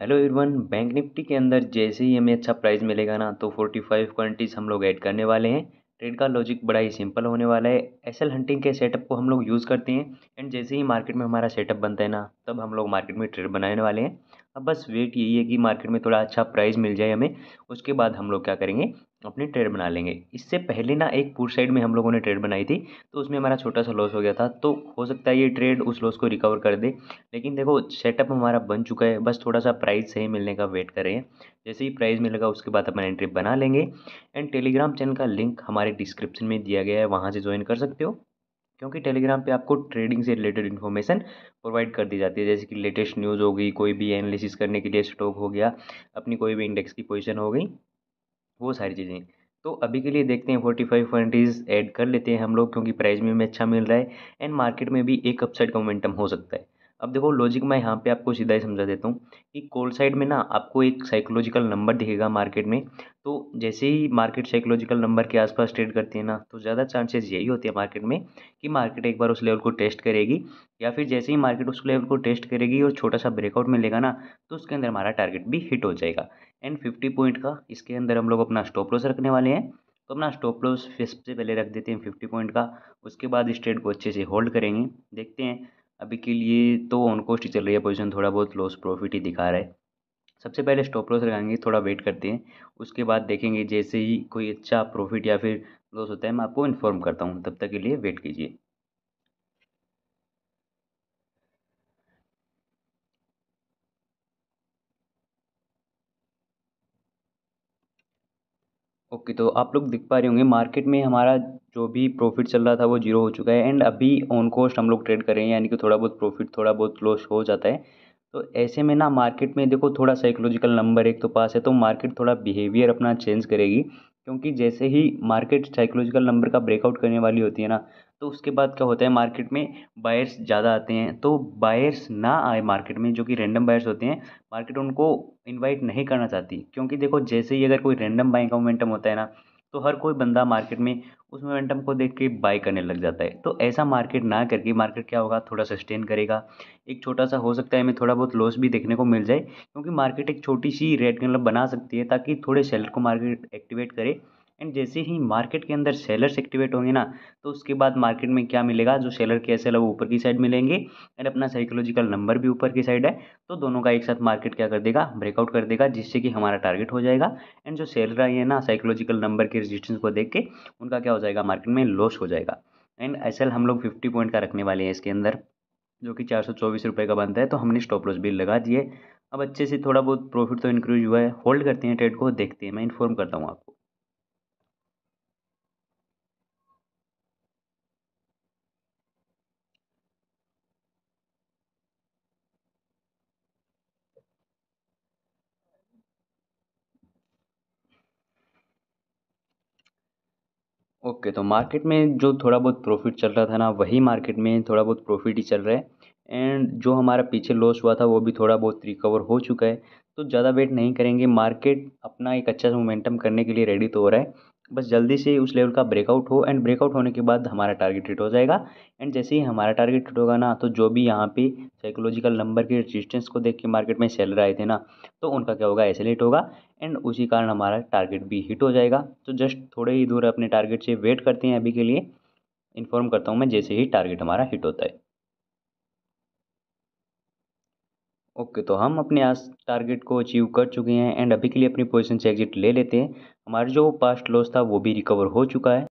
hello everyone bank Nifty के अंदर जैसे ही हमें अच्छा प्राइस मिलेगा ना तो फोर्टी फाइव क्वान्टीज हम लोग ऐड करने वाले हैं ट्रेड का लॉजिक बड़ा ही सिंपल होने वाला है एसएल हंटिंग के सेटअप को हम लोग यूज़ करते हैं एंड जैसे ही मार्केट में हमारा सेटअप बनता है ना तब हम लोग मार्केट में ट्रेड बनाने वाले हैं अब बस वेट यही है कि मार्केट में थोड़ा अच्छा प्राइस मिल जाए हमें उसके बाद हम लोग क्या करेंगे अपनी ट्रेड बना लेंगे इससे पहले ना एक पूर्व साइड में हम लोगों ने ट्रेड बनाई थी तो उसमें हमारा छोटा सा लॉस हो गया था तो हो सकता है ये ट्रेड उस लॉस को रिकवर कर दे लेकिन देखो सेटअप हमारा बन चुका है बस थोड़ा सा प्राइस सही मिलने का वेट करें जैसे ही प्राइस मिलेगा उसके बाद अपन एंट्री बना लेंगे एंड टेलीग्राम चैनल का लिंक हमारे डिस्क्रिप्शन में दिया गया है वहाँ से ज्वाइन कर सकते हो क्योंकि टेलीग्राम पे आपको ट्रेडिंग से रिलेटेड इन्फॉर्मेशन प्रोवाइड कर दी जाती है जैसे कि लेटेस्ट न्यूज़ होगी कोई भी एनालिसिस करने के लिए स्टॉक हो गया अपनी कोई भी इंडेक्स की पोजीशन हो गई वो सारी चीज़ें तो अभी के लिए देखते हैं फोर्टी फाइव कंट्रीज़ ऐड कर लेते हैं हम लोग क्योंकि प्राइस में भी अच्छा मिल रहा है एंड मार्केट में भी एक अपसाइड का मोमेंटम हो सकता है अब देखो लॉजिक मैं यहाँ पे आपको सीधा ही समझा देता हूँ कि कोल साइड में ना आपको एक साइकोलॉजिकल नंबर दिखेगा मार्केट में तो जैसे ही मार्केट साइकोलॉजिकल नंबर के आसपास ट्रेड करती है ना तो ज़्यादा चांसेस यही होती है मार्केट में कि मार्केट एक बार उस लेवल को टेस्ट करेगी या फिर जैसे ही मार्केट उस लेवल को टेस्ट करेगी और छोटा सा ब्रेकआउट मिलेगा ना तो उसके अंदर हमारा टारगेट भी हिट हो जाएगा एंड फिफ्टी पॉइंट का इसके अंदर हम लोग अपना स्टॉप लॉस रखने वाले हैं तो अपना स्टॉप लॉस सबसे पहले रख देते हैं फिफ्टी पॉइंट का उसके बाद इस ट्रेड को अच्छे से होल्ड करेंगे देखते हैं अभी के लिए तो ऑन कॉस्ट ही चल रही है पोजिशन थोड़ा बहुत लॉस प्रॉफिट ही दिखा रहा है सबसे पहले स्टॉप लॉस लगाएंगे थोड़ा वेट करते हैं उसके बाद देखेंगे जैसे ही कोई अच्छा प्रॉफिट या फिर लॉस होता है मैं आपको इन्फॉर्म करता हूँ तब तक के लिए वेट कीजिए ओके तो आप लोग देख पा रहे होंगे मार्केट में हमारा जो भी प्रॉफिट चल रहा था वो जीरो हो चुका है एंड अभी ऑन कॉस्ट हम लोग ट्रेड कर रहे हैं यानी कि थोड़ा बहुत प्रॉफिट थोड़ा बहुत लॉस हो जाता है तो ऐसे में ना मार्केट में देखो थोड़ा साइकोलॉजिकल नंबर एक तो पास है तो मार्केट थोड़ा बिहेवियर अपना चेंज करेगी क्योंकि जैसे ही मार्केट साइकोलॉजिकल नंबर का ब्रेकआउट करने वाली होती है ना तो उसके बाद क्या होता है मार्केट में बायर्स ज़्यादा आते हैं तो बायर्स ना आए मार्केट में जो कि रैंडम बायर्स होते हैं मार्केट उनको इनवाइट नहीं करना चाहती क्योंकि देखो जैसे ही अगर कोई रैंडम बाइंग का मोमेंटम होता है ना तो हर कोई बंदा मार्केट में उस मोमेंटम को देख के बाई करने लग जाता है तो ऐसा मार्केट ना करके मार्केट क्या होगा थोड़ा सस्टेन करेगा एक छोटा सा हो सकता है हमें थोड़ा बहुत लॉस भी देखने को मिल जाए क्योंकि मार्केट एक छोटी सी रेड कलर बना सकती है ताकि थोड़े सेलर को मार्केट एक्टिवेट करे एंड जैसे ही मार्केट के अंदर सेलर्स एक्टिवेट होंगे ना तो उसके बाद मार्केट में क्या मिलेगा जो सेलर के ऐसे वो ऊपर की साइड मिलेंगे एंड अपना साइकोलॉजिकल नंबर भी ऊपर की साइड है तो दोनों का एक साथ मार्केट क्या कर देगा ब्रेकआउट कर देगा जिससे कि हमारा टारगेट हो जाएगा एंड जो सेलर आई है ना साइकोलॉजिकल नंबर के रजिस्टेंस को देख के उनका क्या हो जाएगा मार्केट में लॉस हो जाएगा एंड एस हम लोग फिफ्टी पॉइंट का रखने वाले हैं इसके अंदर जो कि चार सौ चौबीस रुपये का बनता है तो हमने स्टॉप लॉस भी लगा दिए अब अच्छे से थोड़ा बहुत प्रॉफिट तो इंक्रीज हुआ है होल्ड करते हैं ट्रेड को देखते हैं मैं इन्फॉर्म करता हूँ आपको ओके तो मार्केट में जो थोड़ा बहुत प्रॉफिट चल रहा था ना वही मार्केट में थोड़ा बहुत प्रॉफिट ही चल रहा है एंड जो हमारा पीछे लॉस हुआ था वो भी थोड़ा बहुत रिकवर हो चुका है तो ज़्यादा वेट नहीं करेंगे मार्केट अपना एक अच्छा मोमेंटम करने के लिए रेडी तो हो रहा है बस जल्दी से उस लेवल का ब्रेकआउट हो एंड ब्रेकआउट होने के बाद हमारा टारगेट हिट हो जाएगा एंड जैसे ही हमारा टारगेट हिट होगा ना तो जो भी यहाँ पे साइकोलॉजिकल नंबर के रेजिस्टेंस को देख के मार्केट में सेलर आए थे ना तो उनका क्या होगा ऐसे लेट होगा एंड उसी कारण हमारा टारगेट भी हिट हो जाएगा तो जस्ट थोड़े ही दूर अपने टारगेट से वेट करते हैं अभी के लिए इन्फॉर्म करता हूँ मैं जैसे ही टारगेट हमारा हिट होता है ओके तो हम अपने आज टारगेट को अचीव कर चुके हैं एंड अभी के लिए अपनी पोजीशन से एग्जिट ले लेते हैं हमारा जो पास्ट लॉस था वो भी रिकवर हो चुका है